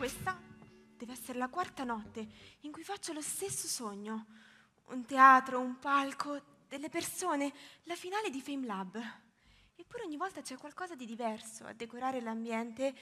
Questa deve essere la quarta notte in cui faccio lo stesso sogno. Un teatro, un palco, delle persone, la finale di Fame Lab. Eppure ogni volta c'è qualcosa di diverso a decorare l'ambiente.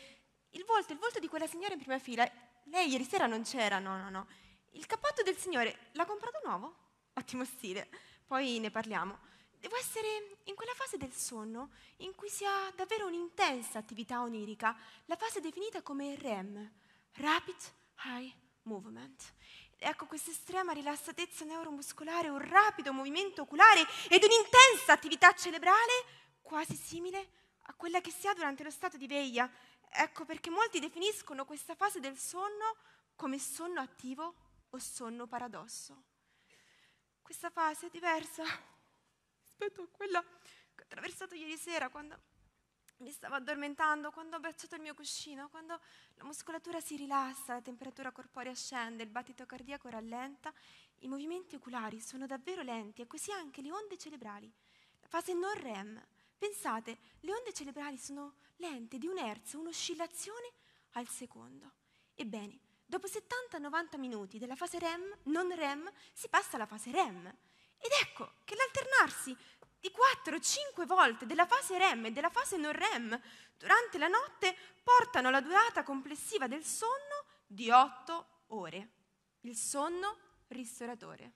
Il volto, il volto di quella signora in prima fila. Lei ieri sera non c'era, no, no, no. Il cappotto del signore, l'ha comprato nuovo? Ottimo stile. Poi ne parliamo. Devo essere in quella fase del sonno in cui si ha davvero un'intensa attività onirica, la fase definita come REM, Rapid eye Movement. Ecco questa estrema rilassatezza neuromuscolare, un rapido movimento oculare ed un'intensa attività cerebrale quasi simile a quella che si ha durante lo stato di veglia. Ecco perché molti definiscono questa fase del sonno come sonno attivo o sonno paradosso. Questa fase è diversa rispetto a quella che ho attraversato ieri sera quando mi stavo addormentando, quando ho abbracciato il mio cuscino, quando la muscolatura si rilassa, la temperatura corporea scende, il battito cardiaco rallenta, i movimenti oculari sono davvero lenti e così anche le onde cerebrali. La fase non REM. Pensate, le onde cerebrali sono lente di un hertz, un'oscillazione al secondo. Ebbene, dopo 70-90 minuti della fase REM, non REM, si passa alla fase REM. Ed ecco che l'alternarsi di 4-5 volte della fase REM e della fase non REM durante la notte portano alla durata complessiva del sonno di 8 ore. Il sonno ristoratore.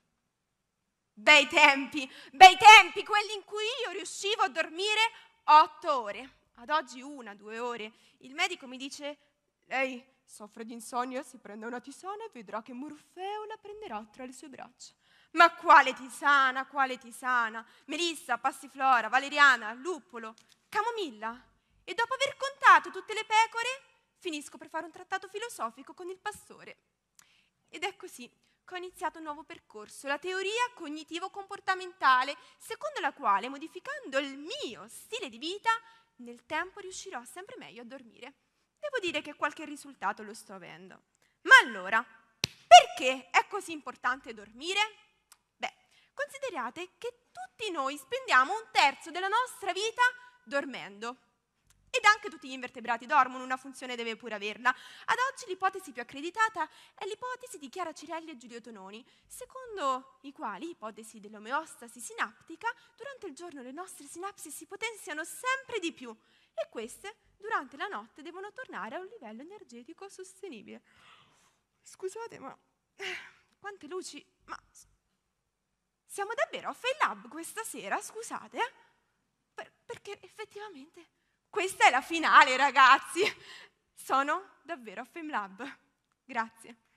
Bei tempi, bei tempi, quelli in cui io riuscivo a dormire 8 ore. Ad oggi una, due ore. Il medico mi dice, lei soffre di insonnia, si prende una tisana e vedrà che Morfeo la prenderà tra le sue braccia. Ma quale tisana, quale tisana? Melissa, passiflora, valeriana, luppolo, camomilla. E dopo aver contato tutte le pecore, finisco per fare un trattato filosofico con il pastore. Ed è così che ho iniziato un nuovo percorso, la teoria cognitivo-comportamentale, secondo la quale, modificando il mio stile di vita, nel tempo riuscirò sempre meglio a dormire. Devo dire che qualche risultato lo sto avendo. Ma allora, perché è così importante dormire? Considerate che tutti noi spendiamo un terzo della nostra vita dormendo. Ed anche tutti gli invertebrati dormono, una funzione deve pure averla. Ad oggi l'ipotesi più accreditata è l'ipotesi di Chiara Cirelli e Giulio Tononi, secondo i quali, ipotesi dell'omeostasi sinaptica, durante il giorno le nostre sinapsi si potenziano sempre di più e queste durante la notte devono tornare a un livello energetico sostenibile. Scusate, ma eh, quante luci, ma siamo davvero a Fail Lab questa sera, scusate, eh? per, perché effettivamente questa è la finale, ragazzi. Sono davvero a Fail Lab. Grazie.